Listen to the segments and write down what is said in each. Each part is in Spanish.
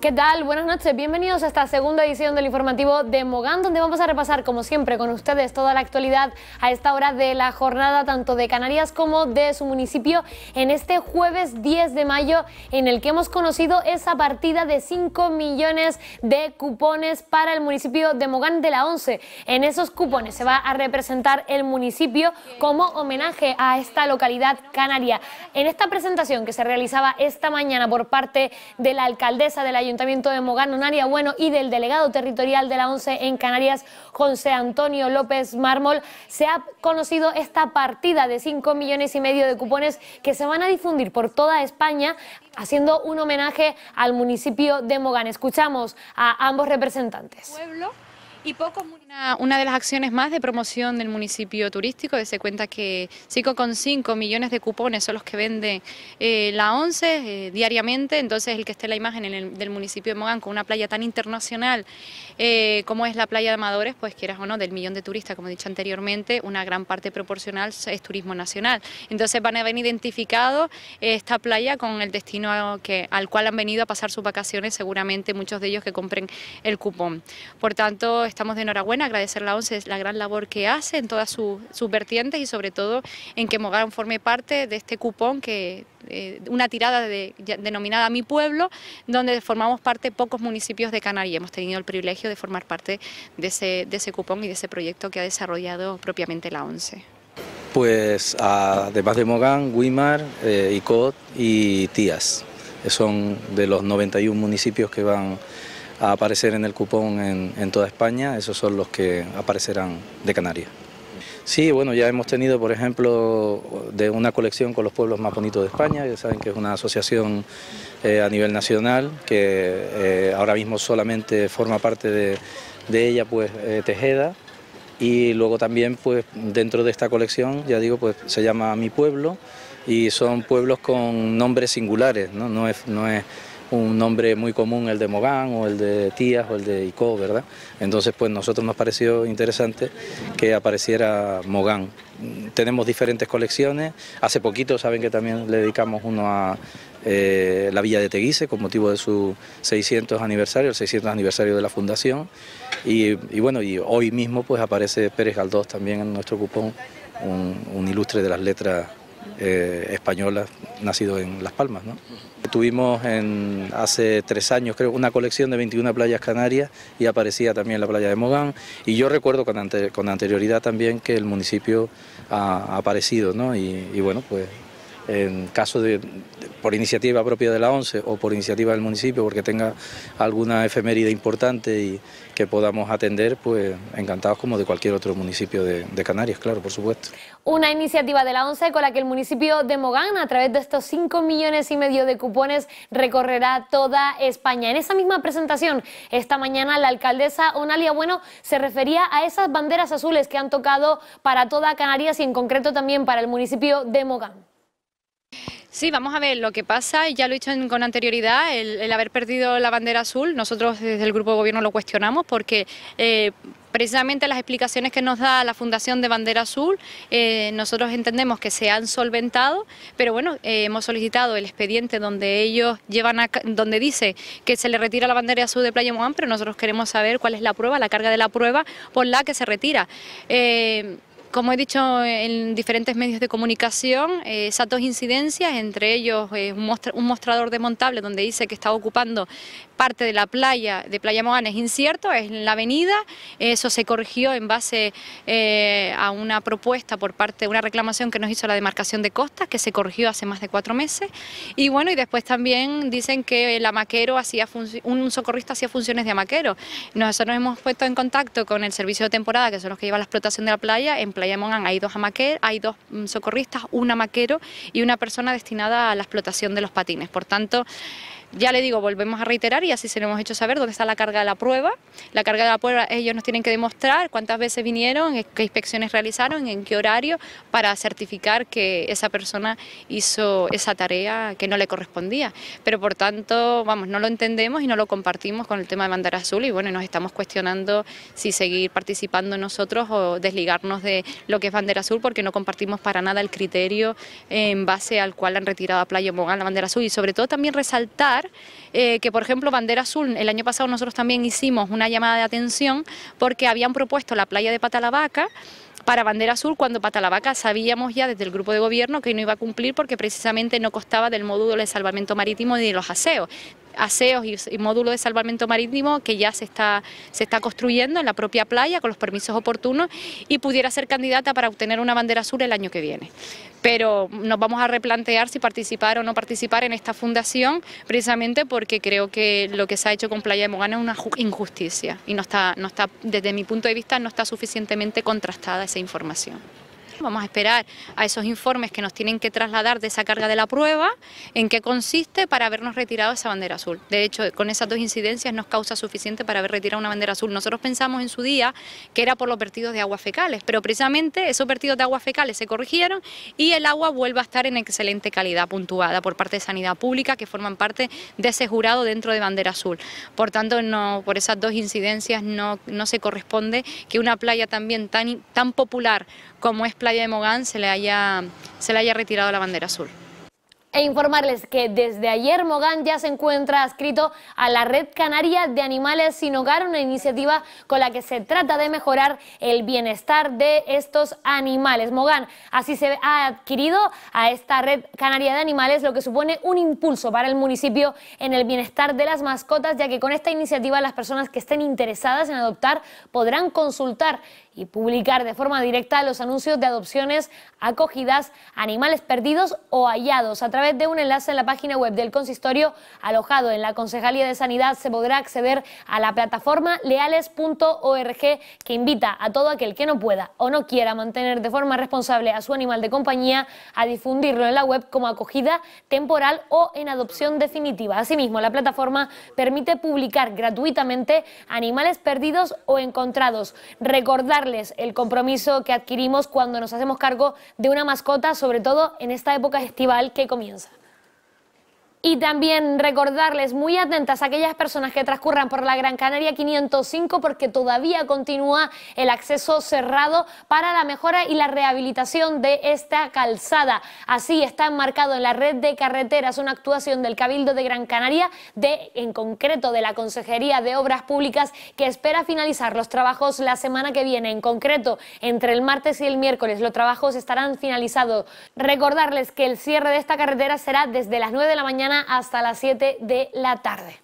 ¿Qué tal? Buenas noches. Bienvenidos a esta segunda edición del informativo de Mogán, donde vamos a repasar, como siempre, con ustedes toda la actualidad a esta hora de la jornada, tanto de Canarias como de su municipio, en este jueves 10 de mayo, en el que hemos conocido esa partida de 5 millones de cupones para el municipio de Mogán de la 11. En esos cupones se va a representar el municipio como homenaje a esta localidad canaria. En esta presentación que se realizaba esta mañana por parte de la alcaldesa de la Ayuntamiento de Mogán, área Bueno, y del delegado territorial de la ONCE en Canarias, José Antonio López Mármol, se ha conocido esta partida de 5 millones y medio de cupones que se van a difundir por toda España, haciendo un homenaje al municipio de Mogán. Escuchamos a ambos representantes poco, una, una, de las acciones más de promoción del municipio turístico, de cuenta que 5,5 millones de cupones son los que vende eh, la ONCE eh, diariamente, entonces el que esté la imagen en el, del municipio de Mogán con una playa tan internacional eh, como es la playa de Amadores, pues quieras o no, del millón de turistas, como he dicho anteriormente, una gran parte proporcional es turismo nacional. Entonces van a haber identificado esta playa con el destino que, al cual han venido a pasar sus vacaciones, seguramente muchos de ellos que compren el cupón. Por tanto, estamos de enhorabuena, agradecer a la ONCE la gran labor que hace en todas sus, vertientes y sobre todo en que Mogán forme parte de este cupón que eh, una tirada denominada Mi Pueblo, donde formamos parte pocos municipios de Canarias. Hemos tenido el privilegio de formar parte de ese, de ese cupón y de ese proyecto que ha desarrollado propiamente la ONCE. Pues además de Mogán, Guimar, eh, y Tías, son de los 91 municipios que van a aparecer en el cupón en, toda España, esos son los que aparecerán de Canarias. Sí, bueno, ya hemos tenido, por ejemplo, de una colección con los pueblos más bonitos de España, ya saben que es una asociación eh, a nivel nacional, que eh, ahora mismo solamente forma parte de, ella, pues, eh, Tejeda, y luego también, pues, dentro de esta colección, ya digo, pues, se llama Mi Pueblo, y son pueblos con nombres singulares, ¿no? No es, no es un nombre muy común, el de Mogán o el de Tías o el de Ico, ¿verdad? Entonces, pues nosotros nos pareció interesante que apareciera Mogán. Tenemos diferentes colecciones, hace poquito saben que también le dedicamos uno a eh, la Villa de Teguise con motivo de su 600 aniversario, el 600 aniversario de la Fundación, y, bueno, y hoy mismo pues aparece Pérez Galdós también en nuestro cupón, un, ilustre de las letras eh, españolas nacido en Las Palmas, ¿no? Tuvimos en, hace tres años, creo, una colección de 21 playas canarias y aparecía también la playa de Mogán. Y yo recuerdo con, anterioridad también que el municipio ha, aparecido, ¿no? y bueno, pues en caso de, por iniciativa propia de la ONCE o por iniciativa del municipio, porque tenga alguna efeméride importante y que podamos atender, pues encantados como de cualquier otro municipio de, Canarias, claro, por supuesto. Una iniciativa de la ONCE con la que el municipio de Mogán, a través de estos 5 millones y medio de cupones, recorrerá toda España. En esa misma presentación, esta mañana, la alcaldesa Onalia Bueno se refería a esas banderas azules que han tocado para toda Canarias y en concreto también para el municipio de Mogán. Sí, vamos a ver, lo que pasa, ya lo he dicho con anterioridad, el, haber perdido la bandera azul, nosotros desde el Grupo de Gobierno lo cuestionamos porque eh, precisamente las explicaciones que nos da la Fundación de Bandera Azul, eh, nosotros entendemos que se han solventado, pero bueno, eh, hemos solicitado el expediente donde ellos llevan, donde dice que se le retira la bandera azul de Playa Moán, pero nosotros queremos saber cuál es la prueba, la carga de la prueba por la que se retira. Como he dicho en diferentes medios de comunicación, eh, esas dos incidencias, entre ellos eh, un, mostrador de mostrador desmontable donde dice que está ocupando parte de la playa de Playa Mogán, es incierto, es en la avenida, eso se corrigió en base eh, a una propuesta por parte de una reclamación que nos hizo la demarcación de costas, que se corrigió hace más de cuatro meses, y bueno, y después también dicen que el amaquero hacía un socorrista hacía funciones de amaquero. Nosotros nos hemos puesto en contacto con el servicio de temporada, que son los que llevan la explotación de la playa, en la llaman, hay dos hay dos mm, socorristas, un amaquero y una persona destinada a la explotación de los patines. Por tanto, ya le digo, volvemos a reiterar y así se lo hemos hecho saber dónde está la carga de la prueba. La carga de la prueba ellos nos tienen que demostrar cuántas veces vinieron, qué inspecciones realizaron, en qué horario, para certificar que esa persona hizo esa tarea que no le correspondía. Pero por tanto, vamos, no lo entendemos y no lo compartimos con el tema de bandera azul y bueno, nos estamos cuestionando si seguir participando nosotros o desligarnos de lo que es bandera azul porque no compartimos para nada el criterio en base al cual han retirado a Playa Mogán la bandera azul y sobre todo también resaltar eh, que, por ejemplo, Bandera Azul, el año pasado nosotros también hicimos una llamada de atención porque habían propuesto la playa de Patalabaca para Bandera Azul cuando Patalabaca sabíamos ya desde el grupo de gobierno que no iba a cumplir porque precisamente no costaba del módulo de salvamento marítimo ni de los aseos aseos y, módulo de salvamento marítimo que ya se está, se está construyendo en la propia playa con los permisos oportunos y pudiera ser candidata para obtener una bandera azul el año que viene. Pero nos vamos a replantear si participar o no participar en esta fundación precisamente porque creo que lo que se ha hecho con Playa de Mogana es una injusticia y no está, no está, desde mi punto de vista no está suficientemente contrastada esa información. Vamos a esperar a esos informes que nos tienen que trasladar de esa carga de la prueba, en qué consiste para habernos retirado esa bandera azul. De hecho, con esas dos incidencias nos causa suficiente para haber retirado una bandera azul. Nosotros pensamos en su día que era por los vertidos de aguas fecales, pero precisamente esos vertidos de aguas fecales se corrigieron y el agua vuelve a estar en excelente calidad puntuada por parte de Sanidad Pública, que forman parte de ese jurado dentro de bandera azul. Por tanto, por esas dos incidencias no, se corresponde que una playa también tan, tan popular como es playa de Mogán se le haya, se le haya retirado la bandera azul e informarles que desde ayer Mogán ya se encuentra adscrito a la Red Canaria de Animales Sin Hogar, una iniciativa con la que se trata de mejorar el bienestar de estos animales. Mogán así se ha adquirido a esta Red Canaria de Animales, lo que supone un impulso para el municipio en el bienestar de las mascotas, ya que con esta iniciativa las personas que estén interesadas en adoptar podrán consultar y publicar de forma directa los anuncios de adopciones, acogidas, animales perdidos o hallados. A través de un enlace en la página web del consistorio alojado en la Concejalía de Sanidad se podrá acceder a la plataforma leales.org que invita a todo aquel que no pueda o no quiera mantener de forma responsable a su animal de compañía a difundirlo en la web como acogida temporal o en adopción definitiva. Asimismo, la plataforma permite publicar gratuitamente animales perdidos o encontrados. Recordar el compromiso que adquirimos cuando nos hacemos cargo de una mascota, sobre todo en esta época estival que comienza. Y también recordarles muy atentas a aquellas personas que transcurran por la Gran Canaria 505 porque todavía continúa el acceso cerrado para la mejora y la rehabilitación de esta calzada. Así está enmarcado en la red de carreteras una actuación del Cabildo de Gran Canaria, de, en concreto de la Consejería de Obras Públicas, que espera finalizar los trabajos la semana que viene. En concreto, entre el martes y el miércoles los trabajos estarán finalizados. Recordarles que el cierre de esta carretera será desde las 9 de la mañana hasta las 7 de la tarde.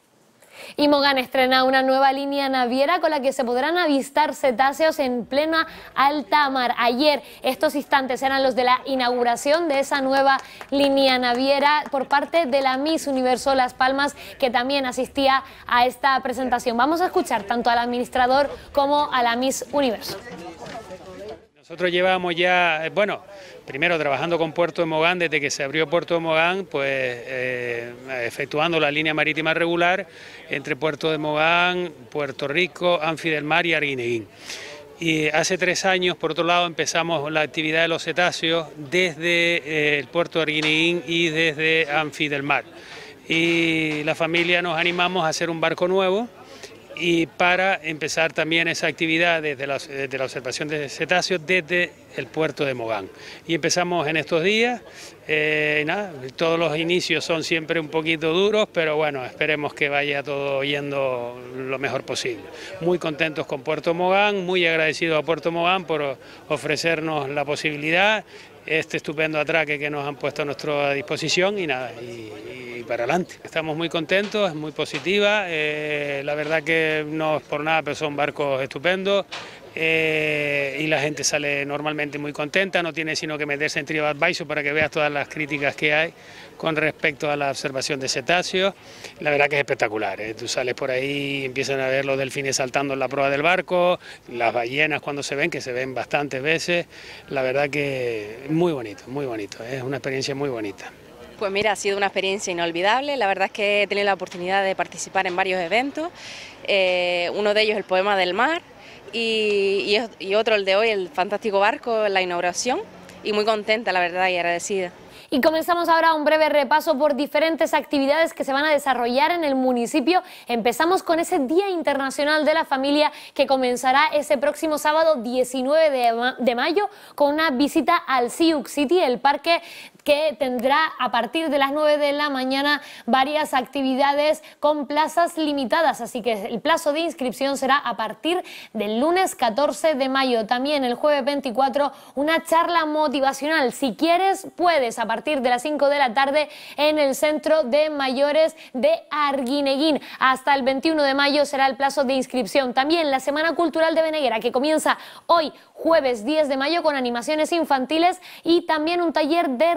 Y Mogán estrena una nueva línea naviera con la que se podrán avistar cetáceos en plena alta mar. Ayer estos instantes eran los de la inauguración de esa nueva línea naviera por parte de la Miss Universo Las Palmas que también asistía a esta presentación. Vamos a escuchar tanto al administrador como a la Miss Universo. Nosotros llevamos ya, eh, bueno, primero trabajando con Puerto de Mogán, desde que se abrió Puerto de Mogán, pues eh, efectuando la línea marítima regular entre Puerto de Mogán, Puerto Rico, Anfi Mar y Arguineguín. Y hace tres años, por otro lado, empezamos la actividad de los cetáceos desde eh, el puerto de Arguineguín y desde Anfi Mar. Y la familia nos animamos a hacer un barco nuevo, y para empezar también esa actividad desde la, observación de cetáceos desde el puerto de Mogán. Y empezamos en estos días, eh, todos los inicios son siempre un poquito duros, pero bueno, esperemos que vaya todo yendo lo mejor posible. Muy contentos con Puerto Mogán, muy agradecidos a Puerto Mogán por ofrecernos la posibilidad este estupendo atraque que nos han puesto a nuestra disposición y nada, y, para adelante. Estamos muy contentos, es muy positiva, eh, la verdad que no es por nada, pero son barcos estupendos, eh, y la gente sale normalmente muy contenta, no tiene sino que meterse en TripAdvisor para que veas todas las críticas que hay con respecto a la observación de cetáceos. La verdad que es espectacular, ¿eh? tú sales por ahí empiezan a ver los delfines saltando en la proa del barco, las ballenas cuando se ven, que se ven bastantes veces, la verdad que muy bonito, muy bonito, ¿eh? es una experiencia muy bonita. Pues mira, ha sido una experiencia inolvidable. La verdad es que he tenido la oportunidad de participar en varios eventos. uno de ellos, el poema del mar, y, otro, el de hoy, el fantástico barco, la inauguración, y muy contenta, la verdad, y agradecida. Y comenzamos ahora un breve repaso por diferentes actividades que se van a desarrollar en el municipio. Empezamos con ese Día Internacional de la Familia que comenzará ese próximo sábado 19 de, de mayo con una visita al Sioux City, el parque que tendrá a partir de las 9 de la mañana varias actividades con plazas limitadas, así que el plazo de inscripción será a partir del lunes 14 de mayo. También el jueves 24 una charla motivacional, si quieres puedes, a partir de las 5 de la tarde en el Centro de Mayores de Arguineguín. Hasta el 21 de mayo será el plazo de inscripción. También la Semana Cultural de Beneguera que comienza hoy jueves 10 de mayo con animaciones infantiles y también un taller de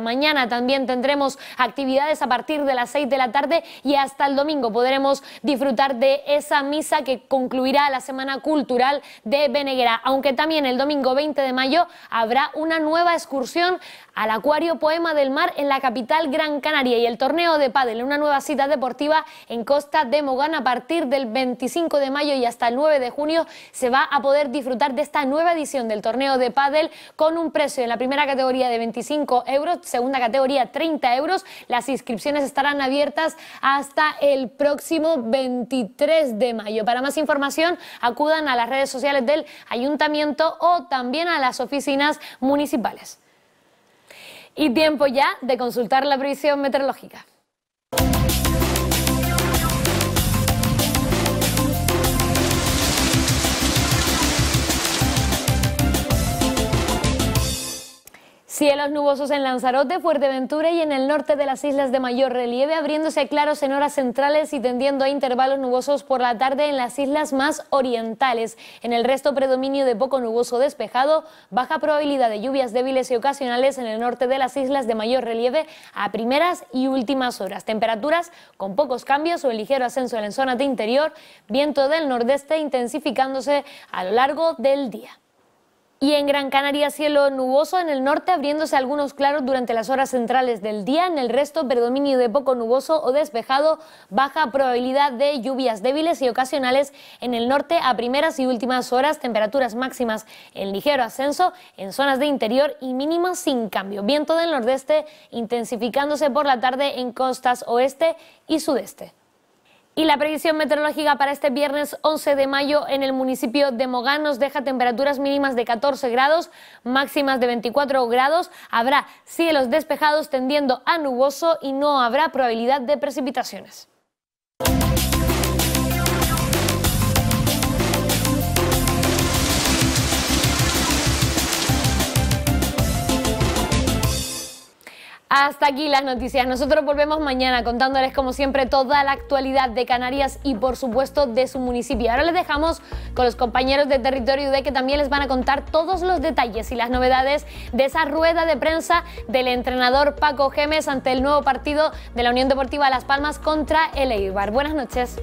Mañana también tendremos actividades a partir de las 6 de la tarde y hasta el domingo podremos disfrutar de esa misa que concluirá la Semana Cultural de Beneguera. Aunque también el domingo 20 de mayo habrá una nueva excursión al Acuario Poema del Mar en la capital Gran Canaria y el torneo de pádel, una nueva cita deportiva en Costa de Mogán a partir del 25 de mayo y hasta el 9 de junio se va a poder disfrutar de esta nueva edición del torneo de pádel con un precio en la primera categoría de 25 euros, segunda categoría 30 euros. Las inscripciones estarán abiertas hasta el próximo 23 de mayo. Para más información, acudan a las redes sociales del ayuntamiento o también a las oficinas municipales. Y tiempo ya de consultar la previsión meteorológica. Cielos nubosos en Lanzarote, Fuerteventura y en el norte de las islas de mayor relieve, abriéndose claros en horas centrales y tendiendo a intervalos nubosos por la tarde en las islas más orientales. En el resto, predominio de poco nuboso despejado, baja probabilidad de lluvias débiles y ocasionales en el norte de las islas de mayor relieve a primeras y últimas horas. Temperaturas con pocos cambios o el ligero ascenso en la zona de interior, viento del nordeste intensificándose a lo largo del día. Y en Gran Canaria, cielo nuboso en el norte, abriéndose algunos claros durante las horas centrales del día. En el resto, predominio de poco nuboso o despejado, baja probabilidad de lluvias débiles y ocasionales en el norte a primeras y últimas horas, temperaturas máximas en ligero ascenso en zonas de interior y mínimas sin cambio. Viento del nordeste intensificándose por la tarde en costas oeste y sudeste. Y la previsión meteorológica para este viernes 11 de mayo en el municipio de Mogán nos deja temperaturas mínimas de 14 grados, máximas de 24 grados. Habrá cielos despejados tendiendo a nuboso y no habrá probabilidad de precipitaciones. Hasta aquí las noticias. Nosotros volvemos mañana contándoles como siempre toda la actualidad de Canarias y por supuesto de su municipio. Ahora les dejamos con los compañeros de Territorio de que también les van a contar todos los detalles y las novedades de esa rueda de prensa del entrenador Paco Gemes ante el nuevo partido de la Unión Deportiva Las Palmas contra el Eibar. Buenas noches.